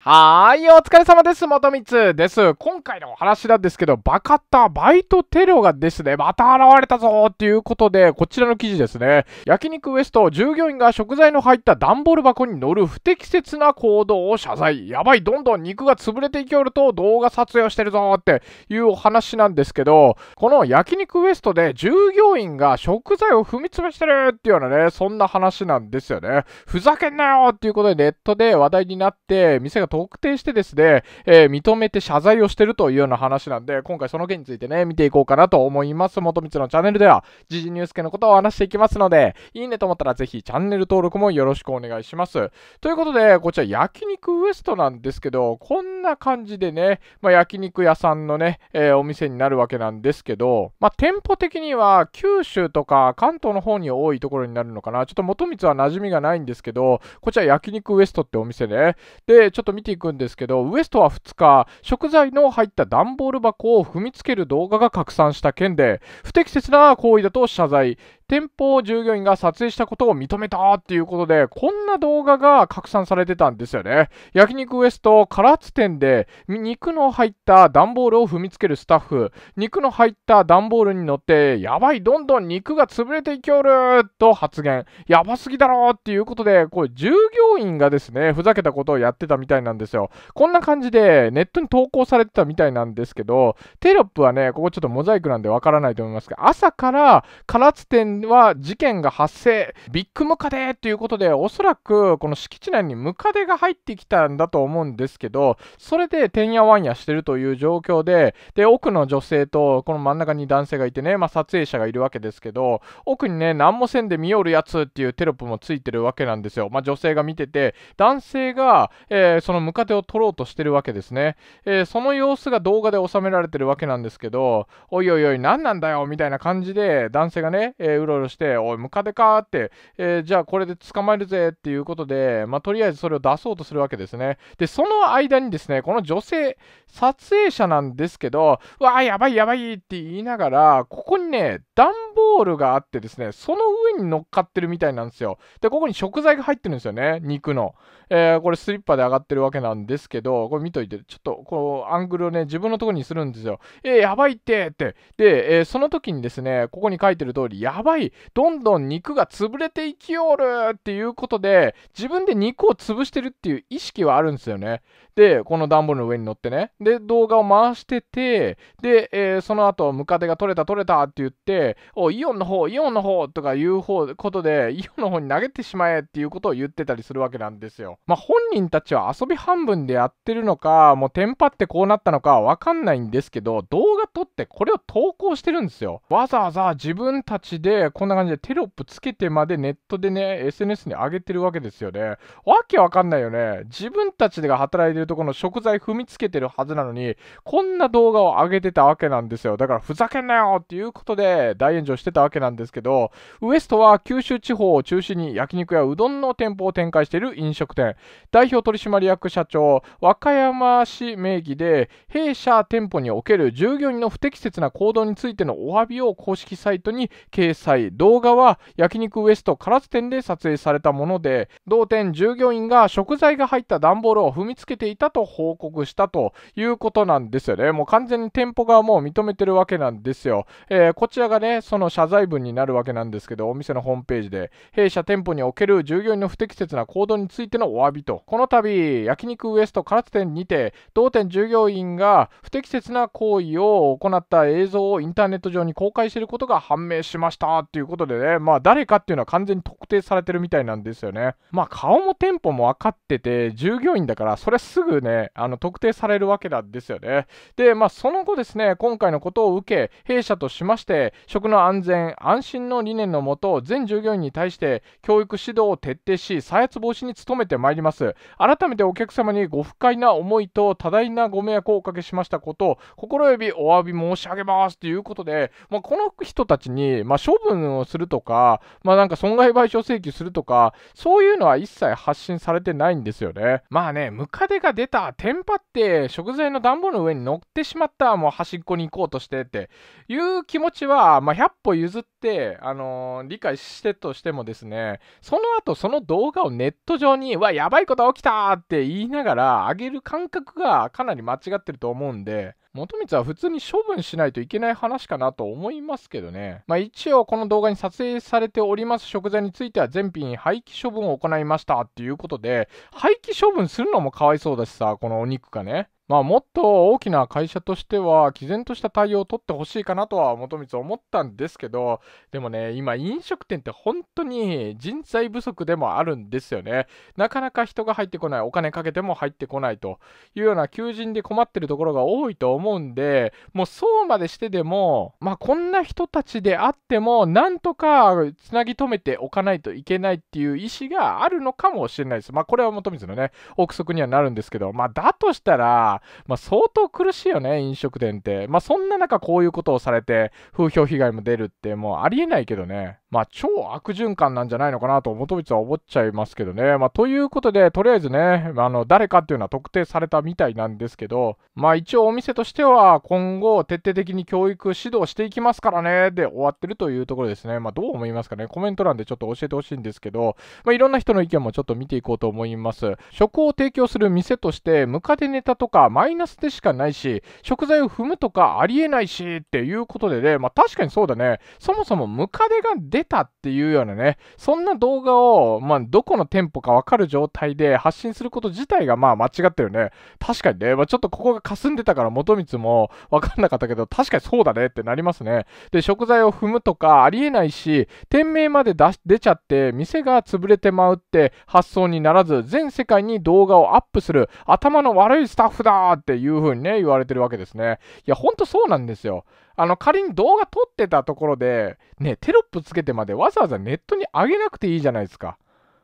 はーい、お疲れ様です。元光です。今回のお話なんですけど、バカッタバイトテロがですね、また現れたぞーっていうことで、こちらの記事ですね。焼肉ウエスト、従業員が食材の入った段ボール箱に乗る不適切な行動を謝罪。やばい、どんどん肉が潰れていきおると動画撮影をしてるぞーっていうお話なんですけど、この焼肉ウエストで従業員が食材を踏み潰してるっていうようなね、そんな話なんですよね。ふざけんなよっていうことでネットで話題になって、店が特定してですね、えー、認めて謝罪をしてるというような話なんで、今回その件についてね、見ていこうかなと思います。元光のチャンネルでは、時事ニュース系のことを話していきますので、いいねと思ったらぜひチャンネル登録もよろしくお願いします。ということで、こちら焼肉ウエストなんですけど、こんな感じでね、まあ、焼肉屋さんのね、えー、お店になるわけなんですけど、まあ、店舗的には九州とか関東の方に多いところになるのかな。ちょっと元光は馴染みがないんですけど、こちら焼肉ウエストってお店ね。で、ちょっと見ていくんですけどウエストは2日食材の入った段ボール箱を踏みつける動画が拡散した件で不適切な行為だと謝罪店舗従業員が撮影したことを認めたっていうことで、こんな動画が拡散されてたんですよね。焼肉ウエスト唐津店で、肉の入った段ボールを踏みつけるスタッフ、肉の入った段ボールに乗って、やばい、どんどん肉が潰れていきおると発言。やばすぎだろっていうことで、これ従業員がですね、ふざけたことをやってたみたいなんですよ。こんな感じで、ネットに投稿されてたみたいなんですけど、テロップはね、ここちょっとモザイクなんでわからないと思いますが、朝から唐津店は事件が発生、ビッグムカデということで、おそらくこの敷地内にムカデが入ってきたんだと思うんですけど、それでてんやわんやしてるという状況で、で、奥の女性と、この真ん中に男性がいてね、まあ、撮影者がいるわけですけど、奥にね、何もせんで見よるやつっていうテロップもついてるわけなんですよ。まあ、女性が見てて、男性が、えー、そのムカデを取ろうとしてるわけですね。えー、その様子が動画で収められてるわけなんですけど、おいおいおい、何なんだよみたいな感じで、男性がね、えー、うろうろして、おい、ムカデかーって、えー、じゃあこれで捕まえるぜっていうことで、まあ、とりあえずそれを出そうとするわけですね。で、その間にですね、この女性、撮影者なんですけど、わー、やばいやばいって言いながら、ここにね、段ボールがあってですね、その上に乗っかってるみたいなんですよ。で、ここに食材が入ってるんですよね、肉の。えー、これスリッパで上がってるわけなんですけど、これ見といて、ちょっとこう、アングルをね、自分のとこにするんですよ。えー、やばいってって。で、えー、その時にですね、ここに書いてる通り、やばい、どんどん肉が潰れていきおるっていうことで、自分で肉を潰してるっていう意識はあるんですよね。で、この段ボールの上に乗ってね、で、動画を回してて、で、えー、その後、ムカデが取れた取れたって言って、お、イオンの方、イオンの方とかいう方ことで、イオの方に投げてしまえっていうことを言ってたりするわけなんですよ。まあ、本人たちは遊び半分でやってるのか、もうテンパってこうなったのかわかんないんですけど、動画撮ってこれを投稿してるんですよ。わざわざ自分たちでこんな感じでテロップつけてまでネットでね、SNS に上げてるわけですよね。わけわかんないよね。自分たちが働いてるとこの食材踏みつけてるはずなのに、こんな動画を上げてたわけなんですよ。だからふざけんなよっていうことで大炎上してたわけなんですけど、ウエストは九州地方を中心に焼肉やうどんの店舗を展開している飲食店代表取締役社長和歌山市名義で弊社店舗における従業員の不適切な行動についてのお詫びを公式サイトに掲載動画は焼肉ウエスト唐津店で撮影されたもので同店従業員が食材が入った段ボールを踏みつけていたと報告したということなんですよねもう完全に店舗側も認めてるわけなんですよ、えー、こちらがねその謝罪文になるわけなんですけど店のホームページで、弊社店舗における従業員の不適切な行動についてのお詫びと、この度、焼肉ウエスト唐津店にて、同店従業員が不適切な行為を行った映像をインターネット上に公開していることが判明しましたということでね、まあ誰かっていうのは完全に特定されてるみたいなんですよね。まあ顔も店舗も分かってて、従業員だから、それすぐね、あの特定されるわけなんですよね。で、まあその後ですね、今回のことを受け、弊社としまして、食の安全、安心の理念のもと、と全従業員に対して教育指導を徹底し再発防止に努めてまいります改めてお客様にご不快な思いと多大なご迷惑をおかけしましたことを心よりお詫び申し上げますということで、まあ、この人たちに、まあ、処分をするとか、まあ、なんか損害賠償請求するとかそういうのは一切発信されてないんですよねまあねムカデが出たテンパって食材の暖房の上に乗ってしまったもう端っこに行こうとしてっていう気持ちは、まあ、100歩譲って、あのー、理理解してとしてもですね、その後その動画をネット上に、うわ、やばいこと起きたって言いながら上げる感覚がかなり間違ってると思うんで、元光は普通に処分しないといけない話かなと思いますけどね。まあ一応この動画に撮影されております食材については全品廃棄処分を行いましたっていうことで、廃棄処分するのもかわいそうだしさ、このお肉がね。まあ、もっと大きな会社としては、毅然とした対応を取ってほしいかなとは、元光思ったんですけど、でもね、今、飲食店って本当に人材不足でもあるんですよね。なかなか人が入ってこない、お金かけても入ってこないというような求人で困ってるところが多いと思うんで、もうそうまでしてでも、まあ、こんな人たちであっても、なんとかつなぎ止めておかないといけないっていう意思があるのかもしれないです。まあ、これは元光のね、憶測にはなるんですけど、まあ、だとしたら、まあ、相当苦しいよね、飲食店って。まあ、そんな中、こういうことをされて、風評被害も出るって、もうありえないけどね。まあ、超悪循環なんじゃないのかなと、元々は思っちゃいますけどね。まあ、ということで、とりあえずね、あの誰かっていうのは特定されたみたいなんですけど、まあ、一応お店としては、今後、徹底的に教育指導していきますからね、で終わってるというところですね。まあ、どう思いますかね、コメント欄でちょっと教えてほしいんですけど、まあ、いろんな人の意見もちょっと見ていこうと思います。食を提供する店として、ムカデネタとかマイナスでしかないし、食材を踏むとかありえないしっていうことでね、まあ、確かにそうだね、そもそもムカデがで出たっていうようなね、そんな動画を、まあ、どこの店舗かわかる状態で発信すること自体が、まあ、間違ってるね。確かにね、まあ、ちょっとここが霞んでたから元光もわかんなかったけど、確かにそうだねってなりますね。で、食材を踏むとかありえないし、店名まで出ちゃって、店が潰れてまうって発想にならず、全世界に動画をアップする、頭の悪いスタッフだっていう風にね、言われてるわけですね。いや、ほんとそうなんですよ。あの、仮に動画撮ってたところで、ね、テロップつけてまでわざわざネットに上げなくていいじゃないですか。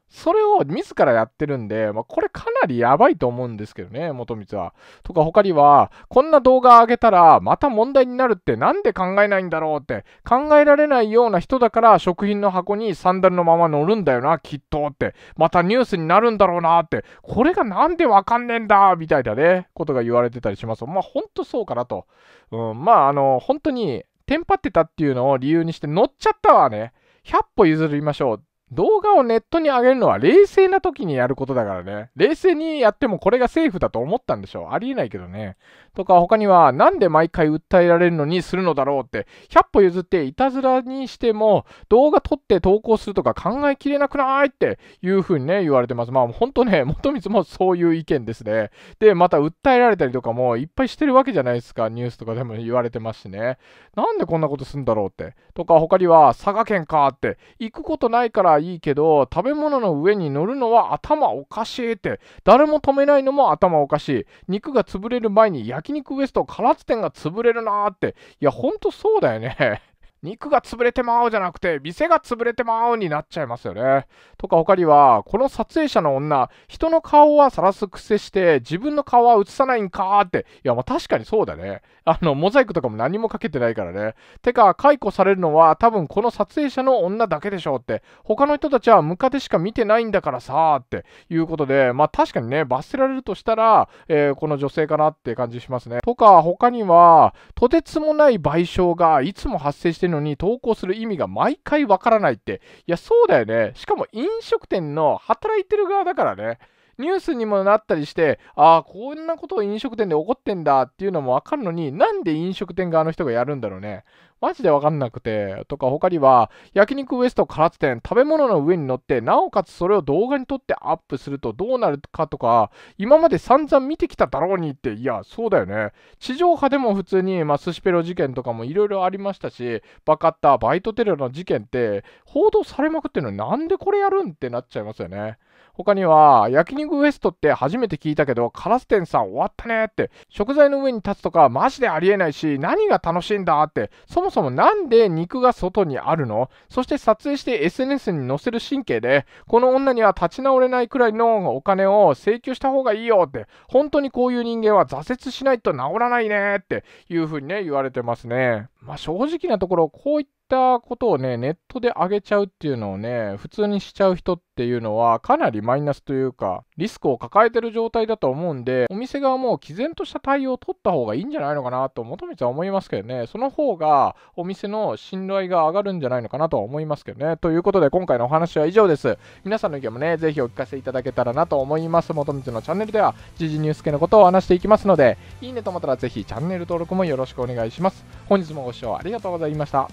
それを自らやってるんで、まあ、これかなりやばいと思うんですけどね、元光は。とか他には、こんな動画上げたらまた問題になるってなんで考えないんだろうって、考えられないような人だから食品の箱にサンダルのまま乗るんだよな、きっとって、またニュースになるんだろうなって、これがなんでわかんねえんだ、みたいなね、ことが言われてたりします。まあ本当そうかなと。うん、まああの、本当に、テンパってたっていうのを理由にして乗っちゃったわね。100歩譲りましょう。動画をネットに上げるのは冷静な時にやることだからね。冷静にやってもこれがセーフだと思ったんでしょう。ありえないけどね。とか他には、なんで毎回訴えられるのにするのだろうって、100歩譲っていたずらにしても、動画撮って投稿するとか考えきれなくないっていう風にね、言われてます。まあ本当ね、元光もそういう意見ですね。で、また訴えられたりとかもいっぱいしてるわけじゃないですか。ニュースとかでも言われてますしね。なんでこんなことするんだろうって。とか他には、佐賀県かって、行くことないからはいいけど、食べ物の上に乗るのは頭おかしいって、誰も止めないのも頭おかしい。肉が潰れる前に焼肉ウエスト、唐津店が潰れるなーって。いや、ほんとそうだよね肉が潰れてまうじゃなくて、店が潰れてまうになっちゃいますよね。とか他には、この撮影者の女、人の顔は晒す癖して、自分の顔は映さないんかーって。いや、まあ確かにそうだね。あの、モザイクとかも何もかけてないからね。てか、解雇されるのは多分この撮影者の女だけでしょうって。他の人たちはムカデしか見てないんだからさーっていうことで、まあ確かにね、罰せられるとしたら、えー、この女性かなって感じしますね。とか、他には、とてつもない賠償がいつも発生してるのに投稿する意味が毎回わからないって、いや、そうだよね。しかも飲食店の働いてる側だからね。ニュースにもなったりして、ああ、こんなことを飲食店で起こってんだっていうのもわかるのに、なんで飲食店側の人がやるんだろうね。マジでわかんなくて、とか他には、焼肉ウエスト唐津店、食べ物の上に乗って、なおかつそれを動画に撮ってアップするとどうなるかとか、今まで散々見てきただろうにって、いや、そうだよね。地上波でも普通に、まあ、寿司ペロ事件とかもいろいろありましたし、バカッター、バイトテロの事件って、報道されまくってるのになんでこれやるんってなっちゃいますよね。他には、焼肉ウエストって初めて聞いたけど、カラス店さん終わったねって、食材の上に立つとかマジでありえないし、何が楽しいんだって、そもそもなんで肉が外にあるのそして撮影して SNS に載せる神経で、この女には立ち直れないくらいのお金を請求した方がいいよって、本当にこういう人間は挫折しないと治らないねっていう風にね、言われてますね。まあ正直なところ、こういったったことをね、ネットで上げちゃうっていうのをね、普通にしちゃう人っていうのは、かなりマイナスというか、リスクを抱えてる状態だと思うんで、お店側も毅然とした対応を取った方がいいんじゃないのかなと、元めは思いますけどね、その方がお店の信頼が上がるんじゃないのかなとは思いますけどね。ということで、今回のお話は以上です。皆さんの意見もね、ぜひお聞かせいただけたらなと思います。元道のチャンネルでは、時事ニュース系のことを話していきますので、いいねと思ったらぜひチャンネル登録もよろしくお願いします。本日もご視聴ありがとうございました。